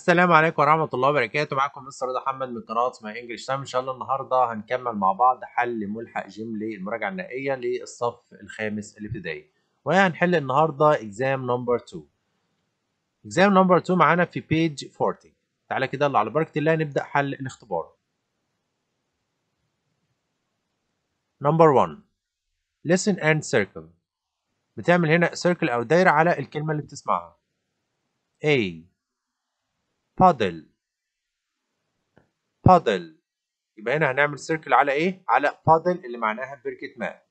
السلام عليكم ورحمة الله وبركاته معكم مستر رضا محمد من قناة ما انجلش تايم ان شاء الله النهاردة هنكمل مع بعض حل ملحق جيم للمراجعة النهائية للصف الخامس الابتدائي وهنحل النهاردة اكزام نمبر 2 اكزام نمبر 2 معانا في بيج 40 تعالى كده يلا على بركة الله نبدأ حل الاختبار نمبر 1 listen and circle بتعمل هنا سيركل او دايرة على الكلمة اللي بتسمعها A بادل بادل يبقى هنا هنعمل سيركل على ايه؟ على بادل اللي معناها بركة ماء.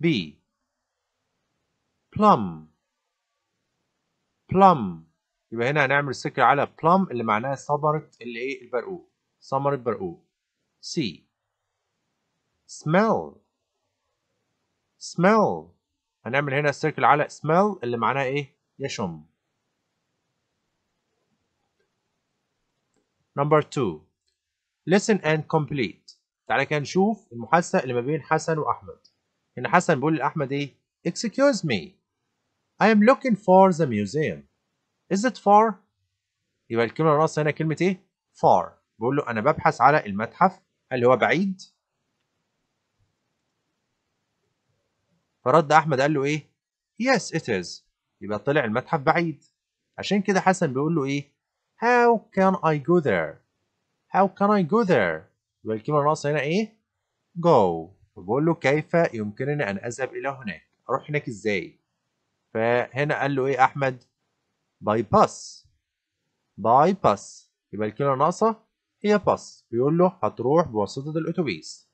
بي plum بلم يبقى هنا هنعمل سيركل على plum اللي معناها ثمرة اللي ايه؟ البرقوق. ثمرة برقوق. C smell smell هنعمل هنا سيركل على smell اللي معناها ايه؟ يشم. نمبر 2 listen and complete تعالى كده نشوف المحادثه اللي ما بين حسن واحمد هنا حسن بيقول لاحمد ايه excuse me I am looking for the museum is it far يبقى الكلمه الرأس هنا كلمه ايه far بيقول له انا ببحث على المتحف هل هو بعيد فرد احمد قال له ايه yes it is يبقى طلع المتحف بعيد عشان كده حسن بيقول له ايه How can I go there How can I go there يبقى الكلمة الناقصة هنا إيه go فبقول له كيف يمكنني أن أذهب إلى هناك أروح هناك إزاي فهنا قال له إيه أحمد by bus by bus يبقى الكلمة الناقصة هي bus. بيقول له هتروح بواسطة الأتوبيس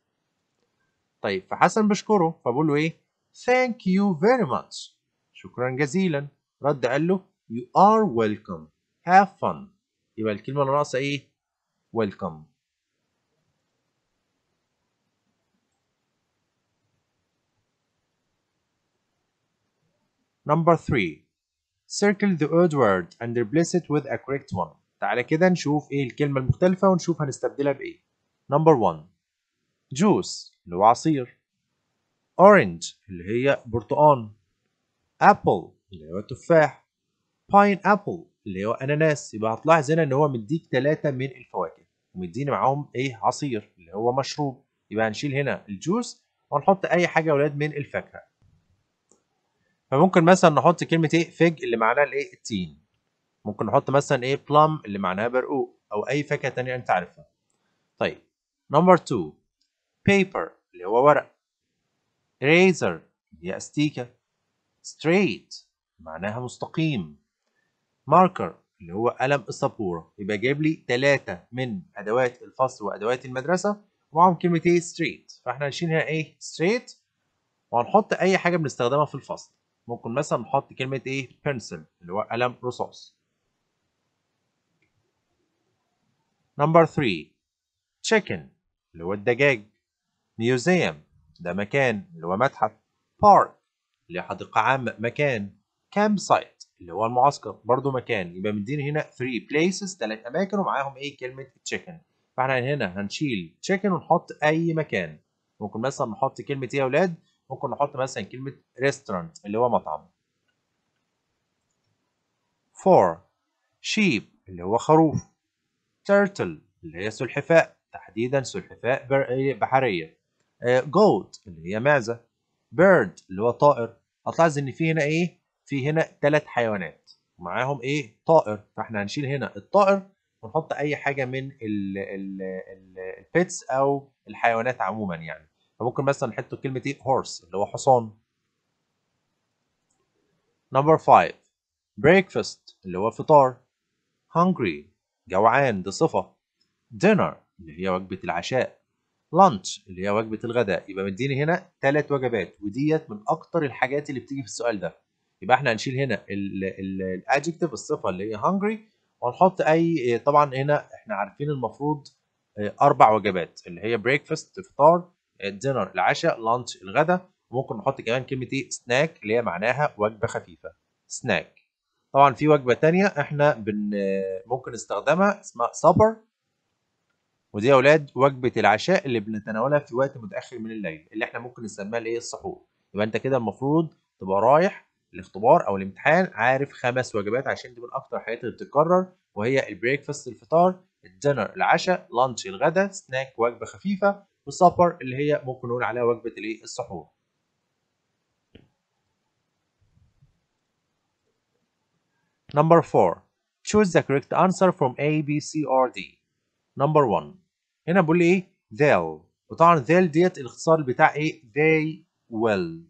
طيب فحسن بشكره فبقول له إيه thank you very much شكرا جزيلا رد قال له you are welcome have fun يبقى الكلمه اللي ناقصه ايه ويلكم Number 3 Circle the odd word and replace it with a correct one تعالى كده نشوف ايه الكلمة المختلفة ونشوف هنستبدلها بايه Number 1 Juice اللي هو عصير Orange اللي هي برتقان Apple اللي هو تفاح. Pineapple اللي هو اناناس يبقى هتلاحظ هنا ان هو مديك ثلاثه من الفواكه ومديني معاهم ايه عصير اللي هو مشروب يبقى هنشيل هنا الجوز ونحط اي حاجه يا اولاد من الفاكهه فممكن مثلا نحط كلمه ايه فيج اللي معناها الايه التين ممكن نحط مثلا ايه بلام اللي معناها برقوق او اي فاكهه تانية انت عارفها طيب نمبر 2 بيبر اللي هو ورق اللي هي استيكه ستريت معناها مستقيم ماركر اللي هو قلم السبوره يبقى جايب لي ثلاثه من ادوات الفصل وادوات المدرسه ومعاهم كلمه ايه ستريت فاحنا هنشيل هنا ايه ستريت وهنحط اي حاجه بنستخدمها في الفصل ممكن مثلا نحط كلمه ايه بنسل اللي هو قلم رصاص نمبر 3 تشيكن اللي هو الدجاج ميوزيوم ده مكان اللي هو متحف بارك اللي هي حديقه عامه مكان كامب سايت اللي هو المعسكر برضو مكان يبقى مديني هنا 3 places ثلاث اماكن ومعاهم ايه كلمه تشيكن فاحنا هنا هنشيل تشيكن ونحط اي مكان ممكن مثلا نحط كلمه ايه يا اولاد ممكن نحط مثلا كلمه ريستورانت اللي هو مطعم 4 شيب اللي هو خروف تيرتل اللي هي سلحفاء تحديدا سلحفاء بحريه جوت آه، اللي هي معزه بيرد اللي هو طائر هتلاحظ ان في هنا ايه في هنا ثلاث حيوانات ومعاهم ايه طائر فاحنا هنشيل هنا الطائر ونحط اي حاجه من البيتس او الحيوانات عموما يعني فممكن مثلا نحط كلمه ايه هورس اللي هو حصان نمبر 5 بريكفاست اللي هو فطار هانجري جوعان دي صفه دينر اللي هي وجبه العشاء لانش اللي هي وجبه الغداء يبقى مديني هنا ثلاث وجبات وديت من اكتر الحاجات اللي بتيجي في السؤال ده يبقى احنا هنشيل هنا الادجكتيف الصفه اللي هي hungry وهنحط اي طبعا هنا احنا عارفين المفروض آه، اربع وجبات اللي هي بريكفاست افطار دينر آه، العشاء لانش الغدا وممكن نحط كمان كلمه ايه سناك اللي هي معناها وجبه خفيفه سناك طبعا في وجبه تانية احنا بن ممكن نستخدمها اسمها سبر ودي يا اولاد وجبه العشاء اللي بنتناولها في وقت متاخر من الليل اللي احنا ممكن نسميها الايه السحور يبقى انت كده المفروض تبقى رايح الاختبار او الامتحان عارف خمس وجبات عشان دي من اكتر الحاجات اللي بتتكرر وهي البريكفاست الفطار الدينر العشاء لانش الغدا سناك وجبه خفيفه والسفر اللي هي ممكن نقول عليها وجبه الايه السحور Number 4 choose the correct answer from A B C or D Number 1 هنا بقول لي ايه they'll وطبعا they'll ديت الاختصار بتاع ايه they will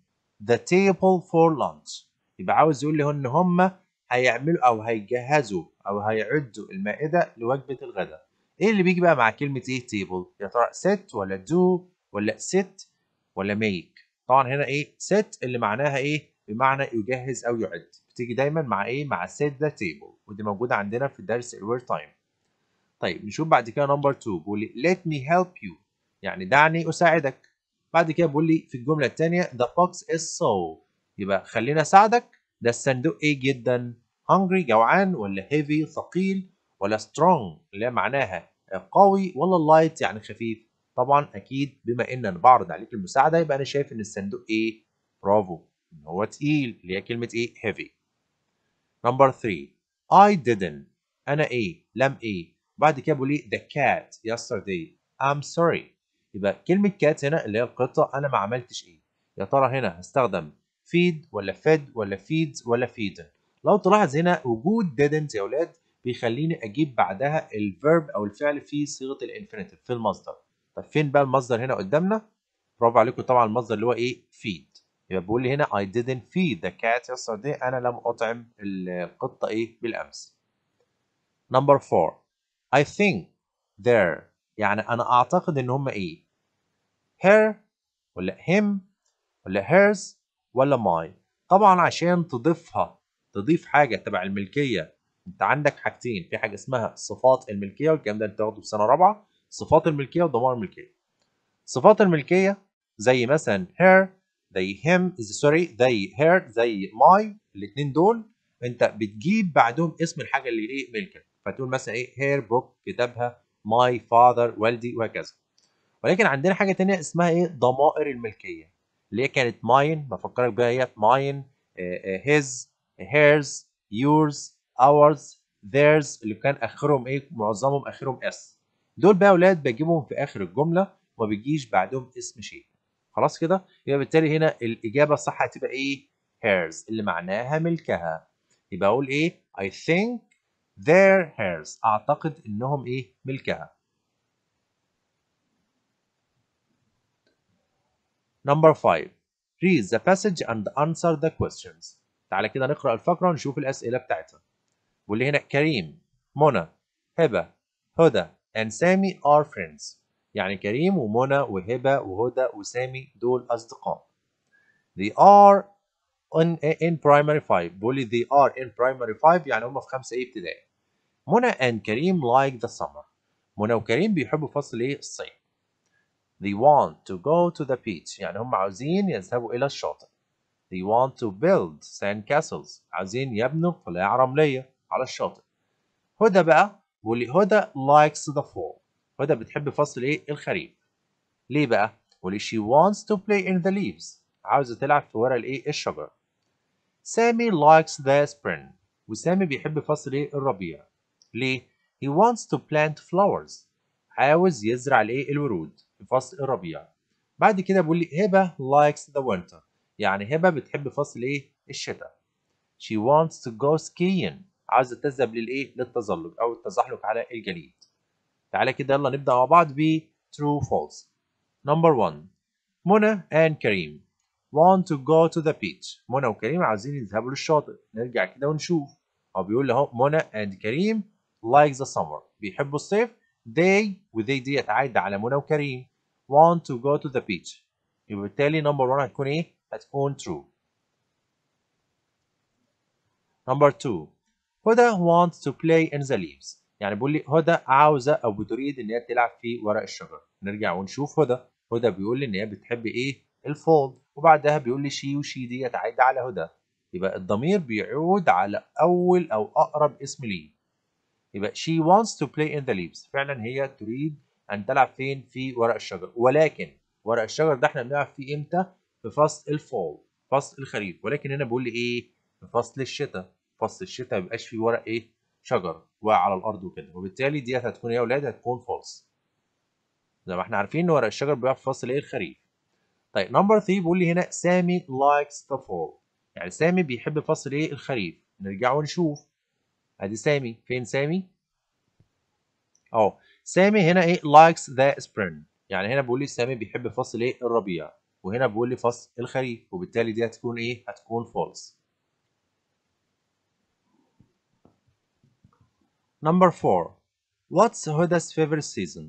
the table for lunch يبقى عاوز يقول لي ان هم هيعملوا او هيجهزوا او هيعدوا المائده لوجبه الغداء ايه اللي بيجي بقى مع كلمه ايه تيبل يا ترى ست ولا دو ولا ست ولا ميك طبعا هنا ايه ست اللي معناها ايه بمعنى يجهز او يعد بتيجي دايما مع ايه مع set the table ودي موجوده عندنا في درس الوير تايم طيب نشوف بعد كده نمبر 2 بيقول لي let me help you يعني دعني اساعدك بعد كده بيقول لي في الجمله الثانيه the box is so يبقى خلينا اساعدك ده الصندوق ايه جدا هنجري جوعان ولا هيفي ثقيل ولا سترونج اللي معناها قوي ولا light يعني خفيف طبعا اكيد بما ان انا بعرض عليك المساعده يبقى انا شايف ان الصندوق ايه برافو ان هو تقيل اللي هي كلمه ايه heavy نمبر 3 I didn't انا ايه لم ايه بعد كده بقول ايه the cat yesterday I'm sorry يبقى كلمه cat هنا اللي هي القطه انا ما عملتش ايه يا ترى هنا هستخدم فيد ولا فيد ولا فيدز ولا فيدن لو تلاحظ هنا وجود didn't يا اولاد بيخليني اجيب بعدها الفيرب او الفعل في صيغه الانفينيتيف في المصدر طب فين بقى المصدر هنا قدامنا برافو عليكم طبعا المصدر اللي هو ايه فيد يبقى بيقول لي هنا I didn't feed the cat yesterday انا لم اطعم القطه ايه بالامس نمبر 4 I think ذير يعني انا اعتقد ان هم ايه her ولا him ولا hers ولا ماي طبعا عشان تضيفها تضيف حاجه تبع الملكيه انت عندك حاجتين في حاجه اسمها صفات الملكيه والكلام ده انت تاخده في سنه رابعه صفات الملكيه وضمائر الملكيه صفات الملكيه زي مثلا her زي him سوري زي her زي my الاثنين دول انت بتجيب بعدهم اسم الحاجه اللي ايه ملكك فتقول مثلا ايه her book كتابها my father والدي وهكذا ولكن عندنا حاجه ثانيه اسمها ايه ضمائر الملكيه اللي هي كانت ماين بفكرك بيها هي ماين هيز هيرز يورز اورز ذيرز اللي كان اخرهم ايه معظمهم اخرهم اس دول بقى اولاد بجيبهم في اخر الجمله وما بيجيش بعدهم اسم شيء خلاص كده يبقى بالتالي هنا الاجابه الصح هتبقى ايه هيرز اللي معناها ملكها يبقى اقول ايه I think their hers اعتقد انهم ايه ملكها نمبر 5 read the passage and answer the questions تعالى كده نقرا الفقره ونشوف الاسئله بتاعتها بيقول لي هنا كريم منى هبه هدى and سامي are friends يعني كريم ومنى وهبه وهدى وسامي دول اصدقاء they are in, in primary 5 بيقول لي they are in primary 5 يعني هم في خمسه ايه ابتدائي منى and كريم like the summer منى وكريم بيحبوا فصل ايه الصيف They want to go to the beach يعني هم عاوزين يذهبوا إلى الشاطئ. They want to build sand castles عاوزين يبنوا قلاع رملية على الشاطئ. هدى بقى واللي هدى likes the fall. هدى بتحب فصل إيه؟ الخريف. ليه بقى؟ واللي she wants to play in the leaves عاوزة تلعب في ورق الإيه؟ الشجر. سامي likes the spring وسامي بيحب فصل إيه؟ الربيع. ليه؟ He wants to plant flowers عاوز يزرع الإيه؟ الورود. في فصل الربيع بعد كده بيقول لي هبه لايكس ذا وينتر يعني هبه بتحب فصل ايه الشتاء she wants to go skiing عايزه تذهب للايه للتزلج او التزحلق على الجليد تعالى كده يلا نبدا مع بعض ب true false number 1 منى and كريم want to go to the beach منى وكريم عاوزين يذهبوا للشاطئ نرجع كده ونشوف هو بيقول اهو منى and كريم like the summer بيحبوا الصيف they وthey ديت عايدة على منى وكريم want to go to the beach يبقى بالتالي نمبر 1 هتكون ايه؟ هتكون true. نمبر 2 هدى wants to play in the leaves يعني بيقول لي هدى عاوزة أو بتريد إن هي تلعب في ورق الشجر. نرجع ونشوف هدى هدى بيقول لي إن هي بتحب ايه؟ الفول وبعدها بيقول لي شي وشي ديت عايدة على هدى يبقى الضمير بيعود على أول أو أقرب اسم ليه يبقى she wants to play in the leaves فعلا هي تريد ان تلعب فين في ورق الشجر ولكن ورق الشجر ده احنا بنلعب فيه امتى في فصل الفول فصل الخريف ولكن هنا بيقول لي ايه في فصل الشتاء فصل الشتاء ما بيبقاش فيه ورق ايه شجر واقع على الارض وكده وبالتالي دي هتكون ايه يا اولاد هتكون فولس زي ما احنا عارفين ان ورق الشجر بيقع في فصل ايه الخريف طيب نمبر 3 بيقول لي هنا سامي لايكس ذا فول يعني سامي بيحب فصل ايه الخريف نرجع ونشوف ادي سامي فين سامي اهو سامي هنا ايه لايكس ذا سبرين يعني هنا بيقول لي سامي بيحب فصل ايه الربيع وهنا بيقول لي فصل الخريف وبالتالي دي هتكون ايه هتكون فولس نمبر 4 واتس هدا's favorite season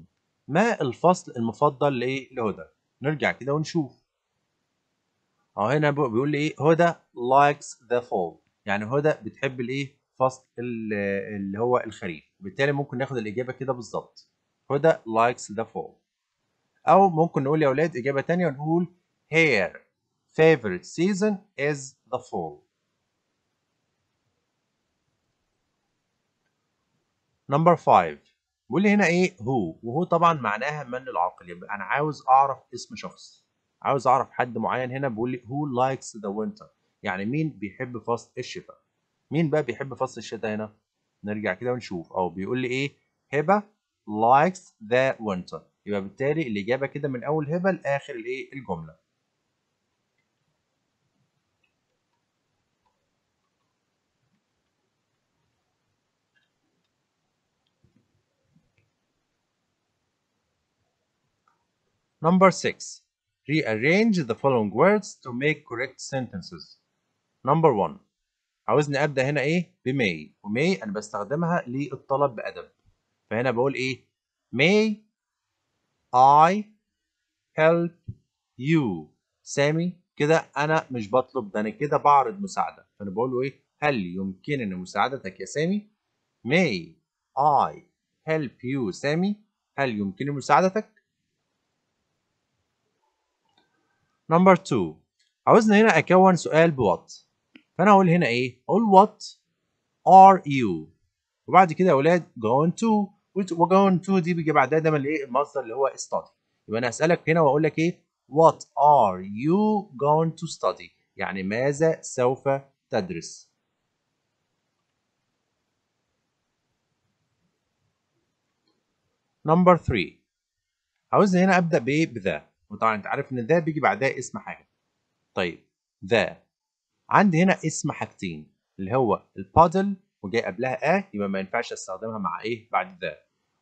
ما الفصل المفضل لايه لهدى نرجع كده ونشوف اهو هنا بيقول لي ايه هدى لايكس ذا فول يعني هدى بتحب الايه فصل اللي هو الخريف بالتالي ممكن ناخد الاجابه كده بالظبط هدى likes the fall او ممكن نقول يا اولاد اجابه تانية ونقول her favorite season is the fall نمبر 5 بيقول لي هنا ايه هو وهو طبعا معناها من العاقل يبقى انا عاوز اعرف اسم شخص عاوز اعرف حد معين هنا بيقول لي هو لايكس ذا وينتر يعني مين بيحب فصل الشتاء مين بقى بيحب فصل الشتاء هنا نرجع كده ونشوف او بيقول لي ايه هبه likes the winter يبقى بالتالي الاجابه كده من اول هبه لاخر الايه الجمله Number 6. Rearrange the following words to make correct sentences. Number 1. عاوزني ابدا هنا ايه بماي وماي انا بستخدمها للطلب بادب فهنا بقول ايه may I help you سامي كده انا مش بطلب ده انا كده بعرض مساعده فانا بقول له ايه هل يمكنني مساعدتك يا سامي may I help you سامي هل يمكنني مساعدتك نمبر 2 عاوزنا هنا اكون سؤال بوات فانا هقول هنا ايه اقول what are you وبعد كده يا اولاد going to وجون to دي بيجي بعدها ده الايه المصدر اللي هو study يبقى انا اسالك هنا واقول لك ايه what are you going to study يعني ماذا سوف تدرس نمبر 3 عاوز هنا ابدا بايه بذا وطبعا انت عارف ان ذا بيجي بعدها اسم حاجه طيب ذا عندي هنا اسم حاجتين اللي هو البادل وجاي قبلها اه يبقى ما ينفعش استخدمها مع ايه بعد ذا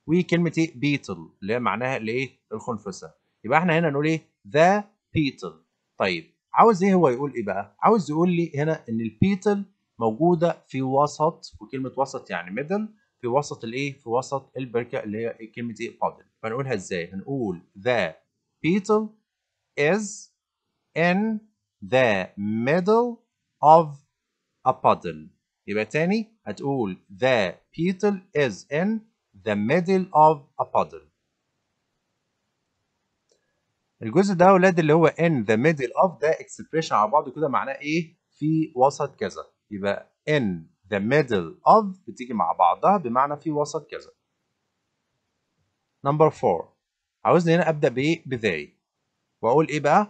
وكلمه ايه بيتل اللي هي معناها الايه الخنفسه يبقى احنا هنا نقول ايه ذا بيتل طيب عاوز ايه هو يقول ايه بقى عاوز يقول لي هنا ان البيتل موجوده في وسط وكلمه وسط يعني ميدل في وسط الايه في وسط البركه اللي هي كلمه ايه بادل فنقولها ازاي هنقول ذا بيتل از ان ذا ميدل of a puddle يبقى تاني هتقول the beetle is in the middle of a puddle الجزء ده يا ولاد اللي هو in the middle of ده expression على بعضه كده معناه ايه في وسط كذا يبقى in the middle of بتيجي مع بعضها بمعنى في وسط كذا number four عاوزني هنا ابدا بايه بذي واقول ايه بقى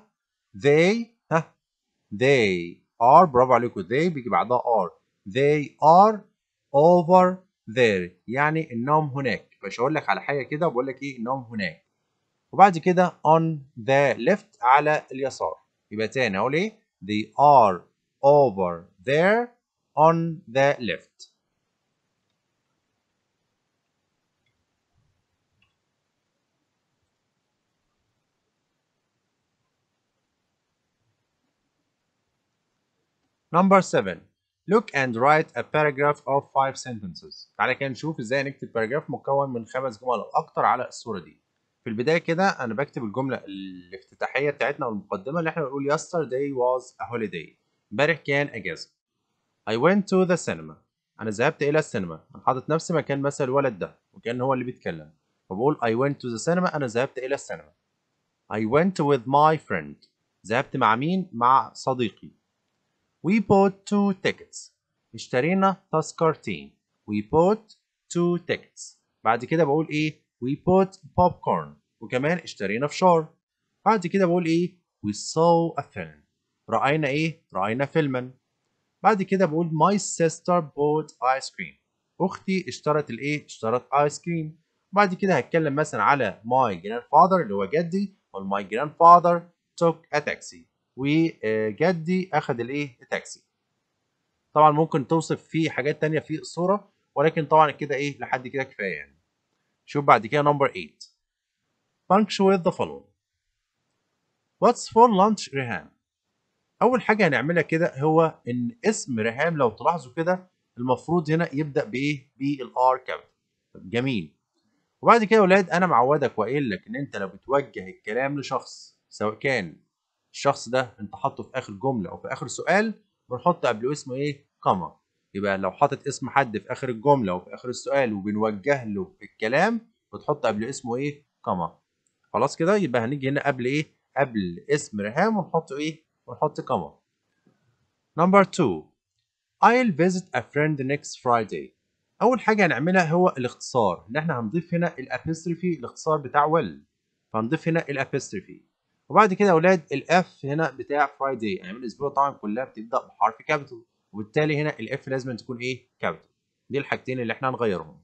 they ها they are برافو عليكم they بيجي بعدها are they are over there يعني انهم هناك مش هقول لك على حاجه كده بقول لك ايه انهم هناك وبعد كده on the left على اليسار يبقى تاني اقول ايه they are over there on the left Number 7 Look and write a paragraph of 5 sentences. تعالى كده نشوف ازاي نكتب باراجراف مكون من خمس جمل او اكتر على الصورة دي. في البداية كده انا بكتب الجملة الافتتاحية بتاعتنا والمقدمة اللي احنا بنقول yesterday was a holiday. امبارح كان اجازة. I went to the cinema. انا ذهبت الى السينما. انا حاطط نفسي مكان مثلا الولد ده وكان هو اللي بيتكلم. فبقول I went to the cinema انا ذهبت الى السينما. I went with my friend. ذهبت مع مين؟ مع صديقي. We bought two tickets اشترينا تذكرتين We bought two tickets بعد كده بقول ايه We bought popcorn وكمان اشترينا فشار بعد كده بقول ايه We saw a film رأينا ايه رأينا فيلما بعد كده بقول My sister bought ice cream أختي اشترت الايه اشترت ice cream بعد كده هتكلم مثلا على my grandfather اللي هو جدي وال my grandfather took a taxi وجدي اخذ الايه التاكسي طبعا ممكن توصف فيه حاجات تانية في الصورة ولكن طبعا كده ايه لحد كده كفاية يعني شوف بعد كده نمبر 8 punch with the following What's for lunch ريهام أول حاجة هنعملها كده هو إن اسم ريهام لو تلاحظوا كده المفروض هنا يبدأ بإيه؟ بالآر كابيتال جميل وبعد كده يا ولاد أنا معودك وقايل لك إن أنت لو بتوجه الكلام لشخص سواء كان الشخص ده انت حاطه في اخر جمله او في اخر سؤال بنحط قبله اسمه ايه كما يبقى لو حاطط اسم حد في اخر الجمله وفي اخر السؤال وبنوجه له الكلام بتحط قبله اسمه ايه كما خلاص كده يبقى هنيجي هنا قبل ايه قبل اسم ريهام ونحط ايه ونحط كما نمبر 2 I'll visit a friend next Friday اول حاجه هنعملها هو الاختصار ان احنا هنضيف هنا الابستريفي الاختصار بتاع will فهنضيف هنا الابستريفي وبعد كده يا اولاد الاف هنا بتاع فرايداي يعني الاسبوع طبعا كلها بتبدا بحرف كابيتال وبالتالي هنا الاف لازم تكون ايه كابيتال دي الحاجتين اللي احنا هنغيرهم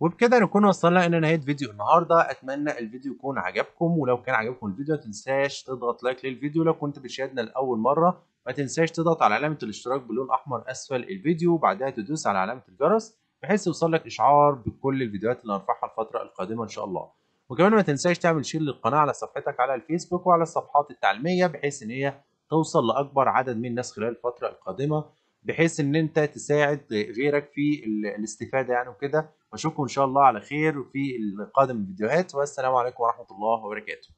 وبكده نكون وصلنا الى نهايه فيديو النهارده اتمنى الفيديو يكون عجبكم ولو كان عجبكم الفيديو ما تنساش تضغط لايك للفيديو لو كنت بتشاهدنا لاول مره ما تنساش تضغط على علامه الاشتراك باللون احمر اسفل الفيديو وبعدها تدوس على علامه الجرس بحيث يوصلك اشعار بكل الفيديوهات اللي هنرفعها الفتره القادمه ان شاء الله وكمان ما تنساش تعمل شير للقناه على صفحتك على الفيسبوك وعلى الصفحات التعليميه بحيث ان هي توصل لاكبر عدد من الناس خلال الفتره القادمه بحيث ان انت تساعد غيرك في الاستفاده يعني وكده واشوفكم ان شاء الله على خير في القادم الفيديوهات والسلام عليكم ورحمه الله وبركاته